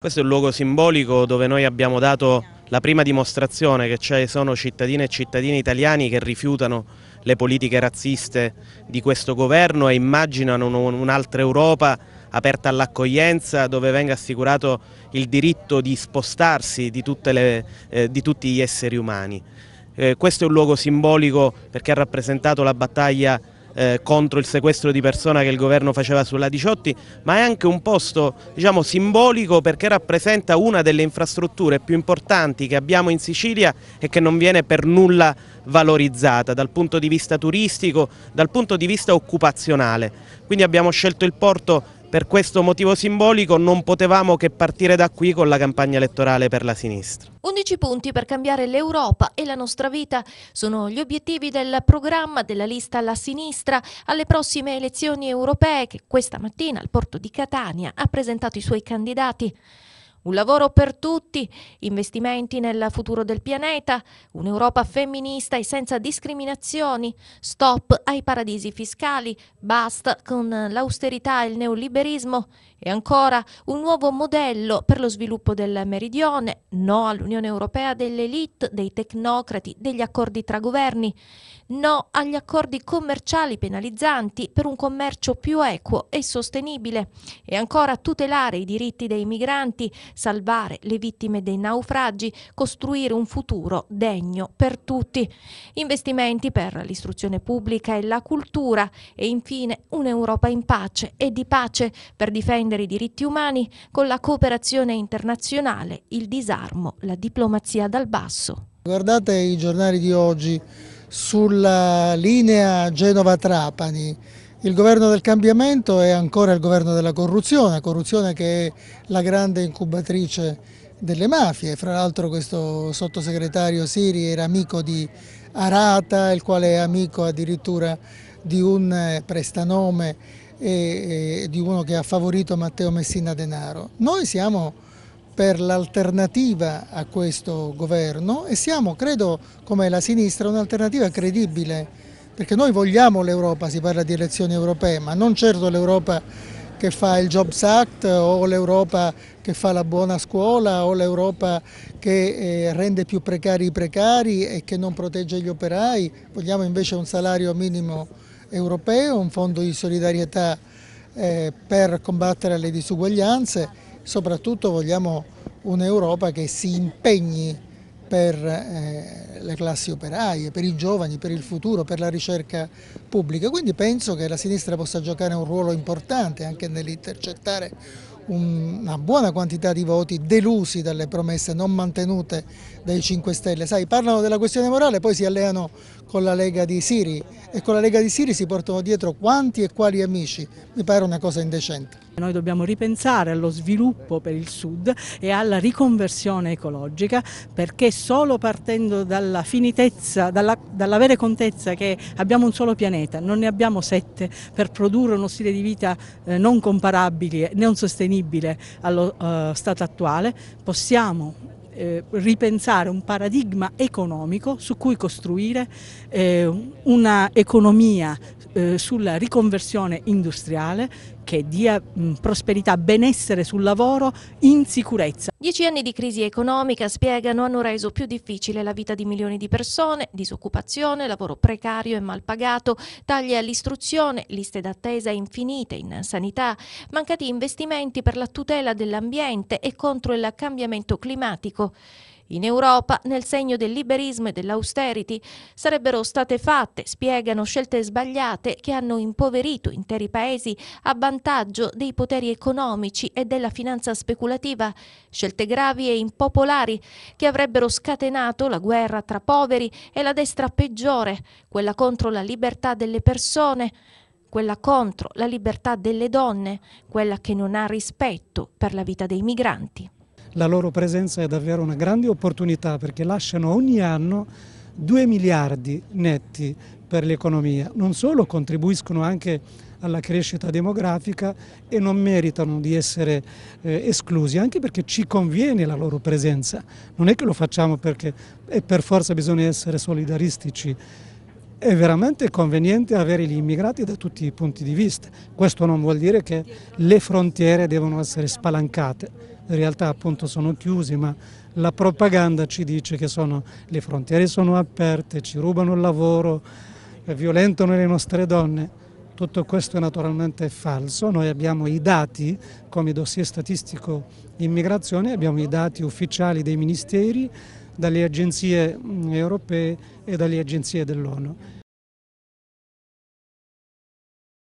Questo è un luogo simbolico dove noi abbiamo dato la prima dimostrazione che ci sono cittadine e cittadini italiani che rifiutano le politiche razziste di questo governo e immaginano un'altra Europa aperta all'accoglienza dove venga assicurato il diritto di spostarsi di, le, eh, di tutti gli esseri umani. Eh, questo è un luogo simbolico perché ha rappresentato la battaglia eh, contro il sequestro di persona che il governo faceva sulla 18, ma è anche un posto diciamo, simbolico perché rappresenta una delle infrastrutture più importanti che abbiamo in Sicilia e che non viene per nulla valorizzata dal punto di vista turistico, dal punto di vista occupazionale. Quindi abbiamo scelto il porto per questo motivo simbolico non potevamo che partire da qui con la campagna elettorale per la sinistra. 11 punti per cambiare l'Europa e la nostra vita sono gli obiettivi del programma della lista alla sinistra alle prossime elezioni europee che questa mattina al porto di Catania ha presentato i suoi candidati. Un lavoro per tutti, investimenti nel futuro del pianeta, un'Europa femminista e senza discriminazioni, stop ai paradisi fiscali, basta con l'austerità e il neoliberismo e ancora un nuovo modello per lo sviluppo del meridione, no all'Unione Europea dell'elite, dei tecnocrati, degli accordi tra governi, no agli accordi commerciali penalizzanti per un commercio più equo e sostenibile e ancora tutelare i diritti dei migranti salvare le vittime dei naufragi, costruire un futuro degno per tutti. Investimenti per l'istruzione pubblica e la cultura e infine un'Europa in pace e di pace per difendere i diritti umani con la cooperazione internazionale, il disarmo, la diplomazia dal basso. Guardate i giornali di oggi sulla linea Genova-Trapani il governo del cambiamento è ancora il governo della corruzione, corruzione che è la grande incubatrice delle mafie, fra l'altro questo sottosegretario Siri era amico di Arata, il quale è amico addirittura di un eh, prestanome e, di uno che ha favorito Matteo Messina Denaro. Noi siamo per l'alternativa a questo governo e siamo, credo, come la sinistra, un'alternativa credibile perché noi vogliamo l'Europa, si parla di elezioni europee, ma non certo l'Europa che fa il Jobs Act o l'Europa che fa la buona scuola o l'Europa che eh, rende più precari i precari e che non protegge gli operai, vogliamo invece un salario minimo europeo, un fondo di solidarietà eh, per combattere le disuguaglianze, soprattutto vogliamo un'Europa che si impegni per eh, le classi operaie, per i giovani, per il futuro, per la ricerca pubblica. Quindi penso che la sinistra possa giocare un ruolo importante anche nell'intercettare una buona quantità di voti delusi dalle promesse non mantenute dai 5 Stelle. Sai, parlano della questione morale, poi si alleano con la Lega di Siri e con la Lega di Siri si portano dietro quanti e quali amici. Mi pare una cosa indecente. Noi dobbiamo ripensare allo sviluppo per il Sud e alla riconversione ecologica perché solo partendo dalla finitezza, dalla, dalla vera contezza che abbiamo un solo pianeta, non ne abbiamo sette per produrre uno stile di vita eh, non comparabile, non sostenibile allo eh, stato attuale, possiamo eh, ripensare un paradigma economico su cui costruire eh, una economia eh, sulla riconversione industriale che dia prosperità, benessere sul lavoro in sicurezza. Dieci anni di crisi economica, spiegano, hanno reso più difficile la vita di milioni di persone, disoccupazione, lavoro precario e mal pagato, tagli all'istruzione, liste d'attesa infinite in sanità, mancati investimenti per la tutela dell'ambiente e contro il cambiamento climatico in Europa nel segno del liberismo e dell'austerity sarebbero state fatte, spiegano, scelte sbagliate che hanno impoverito interi paesi a vantaggio dei poteri economici e della finanza speculativa, scelte gravi e impopolari che avrebbero scatenato la guerra tra poveri e la destra peggiore, quella contro la libertà delle persone, quella contro la libertà delle donne, quella che non ha rispetto per la vita dei migranti la loro presenza è davvero una grande opportunità perché lasciano ogni anno 2 miliardi netti per l'economia. Non solo contribuiscono anche alla crescita demografica e non meritano di essere eh, esclusi, anche perché ci conviene la loro presenza. Non è che lo facciamo perché per forza bisogna essere solidaristici. È veramente conveniente avere gli immigrati da tutti i punti di vista. Questo non vuol dire che le frontiere devono essere spalancate in realtà appunto sono chiusi, ma la propaganda ci dice che sono, le frontiere sono aperte, ci rubano il lavoro, eh, violentano le nostre donne. Tutto questo è naturalmente falso, noi abbiamo i dati come dossier statistico immigrazione, abbiamo i dati ufficiali dei ministeri, dalle agenzie mm, europee e dalle agenzie dell'ONU.